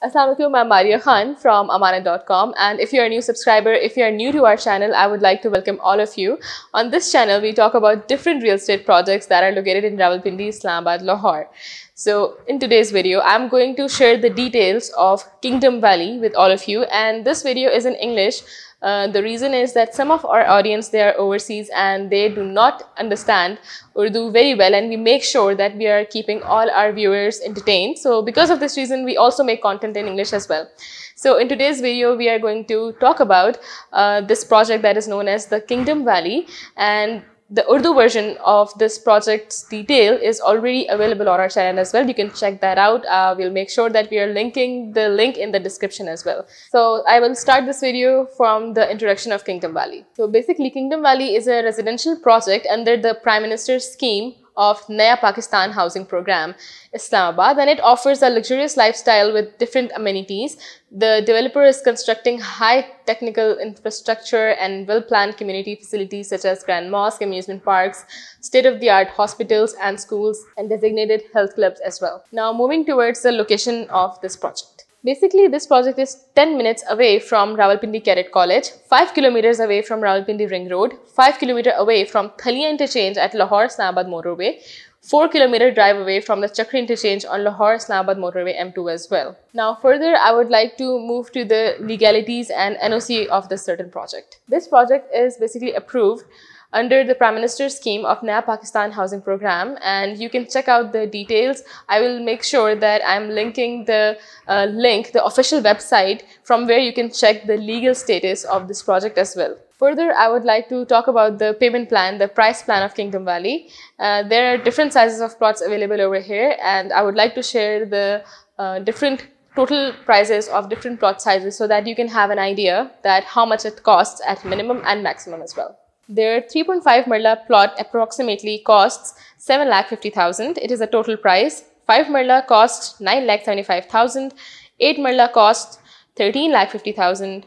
Assalamualaikum, I'm Maria Khan from Amana.com and if you're a new subscriber, if you're new to our channel, I would like to welcome all of you. On this channel, we talk about different real estate projects that are located in Rawalpindi, Islamabad, Lahore. So in today's video, I'm going to share the details of Kingdom Valley with all of you and this video is in English uh, the reason is that some of our audience, they are overseas and they do not understand Urdu very well. And we make sure that we are keeping all our viewers entertained. So because of this reason, we also make content in English as well. So in today's video, we are going to talk about uh, this project that is known as the Kingdom Valley. And the Urdu version of this project's detail is already available on our channel as well. You can check that out. Uh, we'll make sure that we are linking the link in the description as well. So I will start this video from the introduction of Kingdom Valley. So basically Kingdom Valley is a residential project under the Prime Minister's scheme of Naya Pakistan housing program, Islamabad, and it offers a luxurious lifestyle with different amenities. The developer is constructing high technical infrastructure and well-planned community facilities such as Grand Mosque, amusement parks, state-of-the-art hospitals and schools, and designated health clubs as well. Now moving towards the location of this project. Basically, this project is 10 minutes away from Rawalpindi Cadet College, 5 kilometers away from Rawalpindi Ring Road, 5 kilometer away from Thalia Interchange at Lahore Islamabad Motorway, 4 kilometer drive away from the Chakri interchange on Lahore Islamabad motorway M2 as well. Now further I would like to move to the legalities and NOC of this certain project. This project is basically approved under the Prime Minister's scheme of Naya Pakistan Housing Program. And you can check out the details. I will make sure that I'm linking the uh, link, the official website, from where you can check the legal status of this project as well. Further, I would like to talk about the payment plan, the price plan of Kingdom Valley. Uh, there are different sizes of plots available over here, and I would like to share the uh, different total prices of different plot sizes so that you can have an idea that how much it costs at minimum and maximum as well. Their 3.5 Merla plot approximately costs 7,50,000. It is a total price. 5 Merla costs 9,75,000. 8 Merla costs 13,50,000.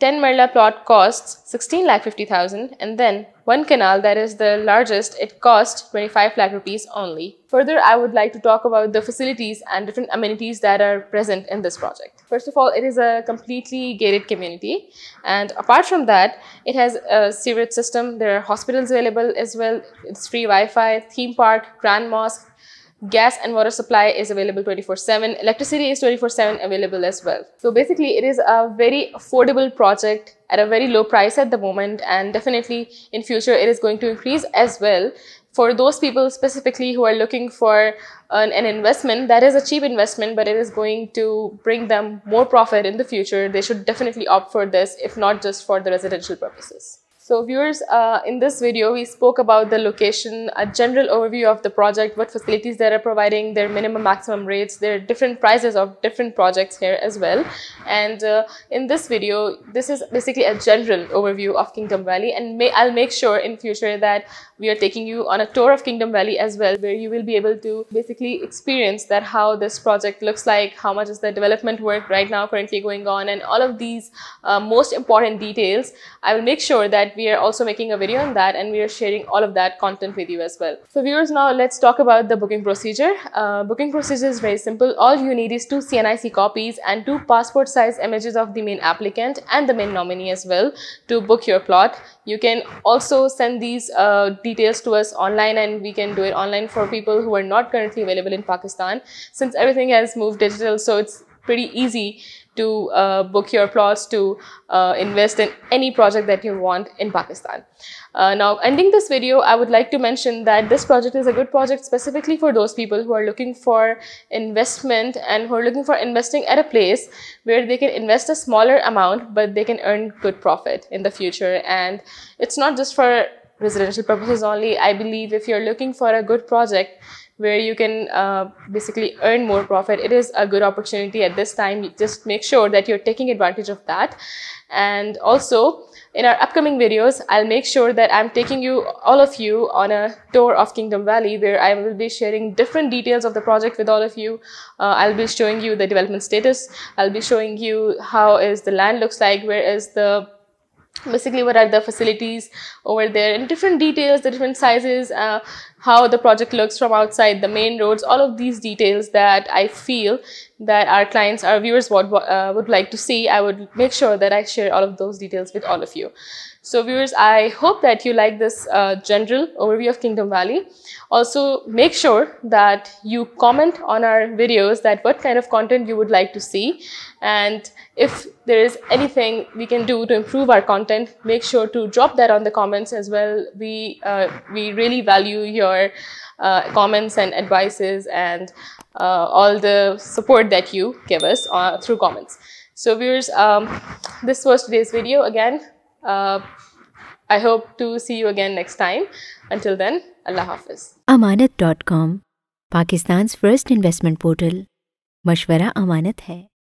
10 Merla plot costs 16,50,000 and then one canal that is the largest, it costs 25 lakh rupees only. Further, I would like to talk about the facilities and different amenities that are present in this project. First of all, it is a completely gated community. And apart from that, it has a sewerage system. There are hospitals available as well. It's free Wi-Fi, theme park, grand mosque. Gas and water supply is available 24-7. Electricity is 24-7 available as well. So basically, it is a very affordable project at a very low price at the moment. And definitely in future, it is going to increase as well for those people specifically who are looking for an, an, investment that is a cheap investment, but it is going to bring them more profit in the future, they should definitely opt for this, if not just for the residential purposes. So viewers, uh, in this video, we spoke about the location, a general overview of the project, what facilities they are providing, their minimum maximum rates, their different prices of different projects here as well. And uh, in this video, this is basically a general overview of Kingdom Valley. And may, I'll make sure in future that we are taking you on a tour of Kingdom Valley as well, where you will be able to basically experience that how this project looks like, how much is the development work right now currently going on, and all of these uh, most important details. I will make sure that we are also making a video on that and we are sharing all of that content with you as well. So viewers, now let's talk about the booking procedure. Uh, booking procedure is very simple. All you need is two CNIC copies and two passport size images of the main applicant and the main nominee as well to book your plot. You can also send these uh, details to us online and we can do it online for people who are not currently available in Pakistan. Since everything has moved digital, so it's pretty easy to uh, book your plots, to uh, invest in any project that you want in Pakistan. Uh, now, ending this video, I would like to mention that this project is a good project specifically for those people who are looking for investment and who are looking for investing at a place where they can invest a smaller amount, but they can earn good profit in the future. And it's not just for residential purposes only. I believe if you're looking for a good project, where you can uh, basically earn more profit. It is a good opportunity at this time. just make sure that you're taking advantage of that. And also in our upcoming videos, I'll make sure that I'm taking you, all of you on a tour of Kingdom Valley where I will be sharing different details of the project with all of you. Uh, I'll be showing you the development status. I'll be showing you how is the land looks like, where is the basically what are the facilities over there and different details the different sizes uh, how the project looks from outside the main roads all of these details that i feel that our clients, our viewers would, uh, would like to see, I would make sure that I share all of those details with all of you. So viewers, I hope that you like this uh, general overview of Kingdom Valley. Also, make sure that you comment on our videos that what kind of content you would like to see. And if there is anything we can do to improve our content, make sure to drop that on the comments as well. We, uh, we really value your uh, comments and advices and uh, all the support that you give us uh, through comments. So viewers, um, this was today's video again. Uh, I hope to see you again next time. Until then, Allah Hafiz. Amanat.com, Pakistan's first investment portal. Mashwara Amanat hai.